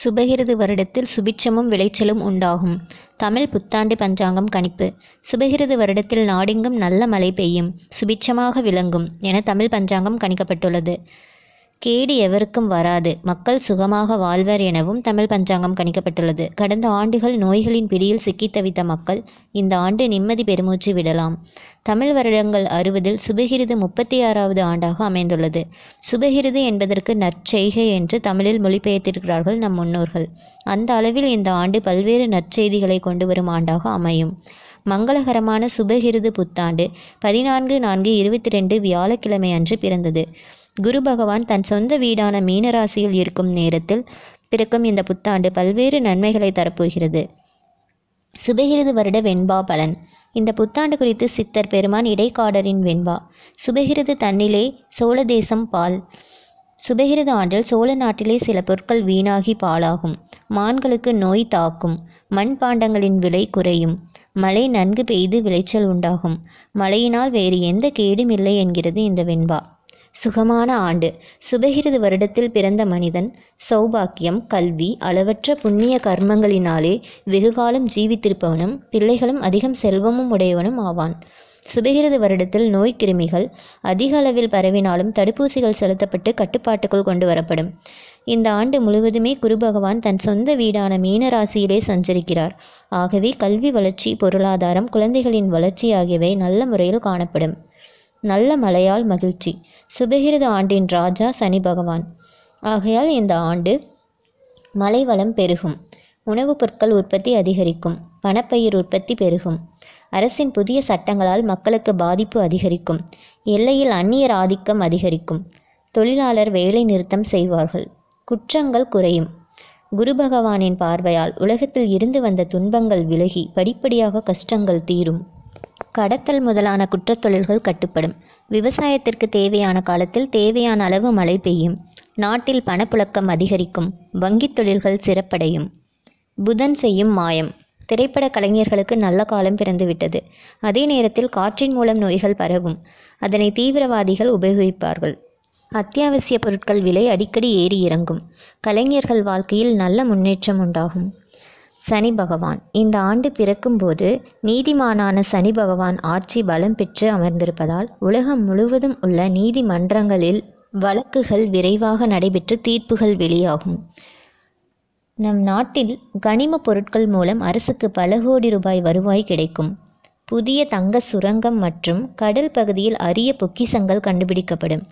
சுபகிருது வருடத்தில் சுபிச்சமும் விளைச்சலும் உண்டாகும் தமிழ் புத்தாண்டு பஞ்சாங்கம் கணிப்பு சுபகிருது வருடத்தில் நாடெங்கும் நல்ல மழை பெய்யும் சுபிச்சமாக விளங்கும் என தமிழ் பஞ்சாங்கம் கணிக்கப்பட்டுள்ளது கேடு எவருக்கும் வராது மக்கள் சுகமாக வாழ்வர் எனவும் தமிழ் பஞ்சாங்கம் கணிக்கப்பட்டுள்ளது கடந்த ஆண்டுகள் நோய்களின் பிடியில் சிக்கித் தவித்த மக்கள் இந்த ஆண்டு நிம்மதி பெருமூச்சு விடலாம் தமிழ் வருடங்கள் அறுபதில் சுபகிருது முப்பத்தி ஆறாவது ஆண்டாக அமைந்துள்ளது சுபகிருது என்பதற்கு நற்செய்கை என்று தமிழில் மொழிபெயர்த்திருக்கிறார்கள் நம் முன்னோர்கள் அந்த அளவில் இந்த ஆண்டு பல்வேறு நற்செய்திகளை கொண்டு வரும் ஆண்டாக அமையும் மங்களகரமான சுபகிருது புத்தாண்டு பதினான்கு நான்கு இருபத்தி ரெண்டு வியாழக்கிழமை அன்று பிறந்தது குரு பகவான் தன் சொந்த வீடான மீனராசியில் இருக்கும் நேரத்தில் பிறக்கும் இந்த புத்தாண்டு பல்வேறு நன்மைகளை தரப்போகிறது சுபகிருது வருட வெண்பா பலன் இந்த புத்தாண்டு குறித்து சித்தர் பெருமான் இடைக்காடரின் வெண்பா சுபகிருது தன்னிலே சோழ தேசம் பால் சுபகிருத ஆண்டில் சோழ நாட்டிலே சில பொருட்கள் வீணாகி பாலாகும் மான்களுக்கு நோய் தாக்கும் மண்பாண்டங்களின் விலை குறையும் மழை நன்கு பெய்து விளைச்சல் உண்டாகும் மழையினால் வேறு எந்த கேடும் இல்லை என்கிறது இந்த வெண்பா சுகமான ஆண்டு சுபகிருது வருடத்தில் பிறந்த மனிதன் சௌபாக்கியம் கல்வி அளவற்ற புண்ணிய கர்மங்களினாலே வெகுகாலம் ஜீவித்திருப்பவனும் பிள்ளைகளும் அதிகம் செல்வமும் உடையவனும் ஆவான் சுபகிருது வருடத்தில் நோய் கிருமிகள் அதிக அளவில் பரவினாலும் தடுப்பூசிகள் செலுத்தப்பட்டு கட்டுப்பாட்டுக்குள் கொண்டு வரப்படும் இந்த ஆண்டு முழுவதுமே குரு பகவான் தன் சொந்த வீடான மீனராசியிலே சஞ்சரிக்கிறார் ஆகவே கல்வி வளர்ச்சி பொருளாதாரம் குழந்தைகளின் வளர்ச்சி ஆகியவை நல்ல முறையில் காணப்படும் நல்ல மழையால் மகிழ்ச்சி சுபகிருத ஆண்டின் ராஜா சனி பகவான் ஆகையால் இந்த ஆண்டு மலைவளம் வளம் பெருகும் உணவுப் பொருட்கள் உற்பத்தி அதிகரிக்கும் பணப்பயிர் உற்பத்தி பெருகும் அரசின் புதிய சட்டங்களால் மக்களுக்கு பாதிப்பு அதிகரிக்கும் எல்லையில் அந்நியர் ஆதிக்கம் அதிகரிக்கும் தொழிலாளர் வேலை நிறுத்தம் செய்வார்கள் குற்றங்கள் குறையும் குரு பகவானின் பார்வையால் உலகத்தில் இருந்து வந்த துன்பங்கள் விலகி படிப்படியாக கஷ்டங்கள் தீரும் கடத்தல் முதலான குற்றத்தொழில்கள் கட்டுப்படும் விவசாயத்திற்கு தேவையான காலத்தில் தேவையான அளவு மழை பெய்யும் நாட்டில் பணப்புழக்கம் அதிகரிக்கும் வங்கித் தொழில்கள் சிறப்படையும் புதன் செய்யும் மாயம் திரைப்பட கலைஞர்களுக்கு நல்ல காலம் பிறந்துவிட்டது அதே நேரத்தில் காற்றின் மூலம் நோய்கள் பரவும் அதனை தீவிரவாதிகள் உபயோகிப்பார்கள் அத்தியாவசிய பொருட்கள் விலை அடிக்கடி ஏறி இறங்கும் கலைஞர்கள் வாழ்க்கையில் நல்ல முன்னேற்றம் உண்டாகும் சனி பகவான் இந்த ஆண்டு பிறக்கும்போது நீதிமானான சனி பகவான் ஆட்சி பலம் பெற்று அமர்ந்திருப்பதால் உலகம் முழுவதும் உள்ள நீதிமன்றங்களில் வழக்குகள் விரைவாக நடைபெற்று தீர்ப்புகள் வெளியாகும் நம் நாட்டில் கனிம பொருட்கள் மூலம் அரசுக்கு பல கோடி ரூபாய் வருவாய் கிடைக்கும் புதிய தங்க சுரங்கம் மற்றும் கடல் பகுதியில் அரிய பொக்கிசங்கள் கண்டுபிடிக்கப்படும்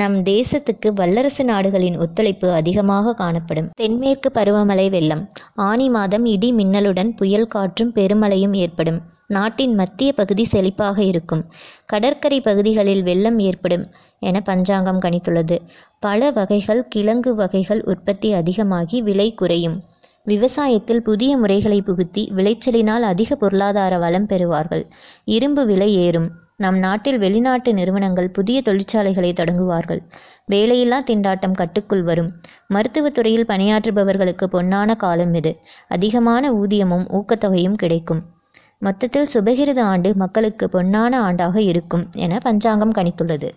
நம் தேசத்துக்கு வல்லரசு நாடுகளின் ஒத்துழைப்பு அதிகமாக காணப்படும் தென்மேற்கு பருவமழை வெள்ளம் ஆனி மாதம் இடி மின்னலுடன் புயல் காற்றும் பெருமழையும் ஏற்படும் நாட்டின் மத்திய பகுதி செழிப்பாக இருக்கும் கடற்கரை பகுதிகளில் வெள்ளம் ஏற்படும் என பஞ்சாங்கம் கணித்துள்ளது பல வகைகள் கிழங்கு வகைகள் உற்பத்தி அதிகமாகி விலை குறையும் விவசாயத்தில் புதிய முறைகளை புகுத்தி விளைச்சலினால் அதிக பொருளாதார வளம் பெறுவார்கள் இரும்பு விலை ஏறும் நம் நாட்டில் வெளிநாட்டு நிறுவனங்கள் புதிய தொழிற்சாலைகளை தொடங்குவார்கள் வேலையில்லா திண்டாட்டம் கட்டுக்குள் வரும் மருத்துவத்துறையில் பணியாற்றுபவர்களுக்கு பொன்னான காலம் இது அதிகமான ஊதியமும் ஊக்கத்தொகையும் கிடைக்கும் மொத்தத்தில் சுபகிருத ஆண்டு மக்களுக்கு பொன்னான ஆண்டாக இருக்கும் என பஞ்சாங்கம் கணித்துள்ளது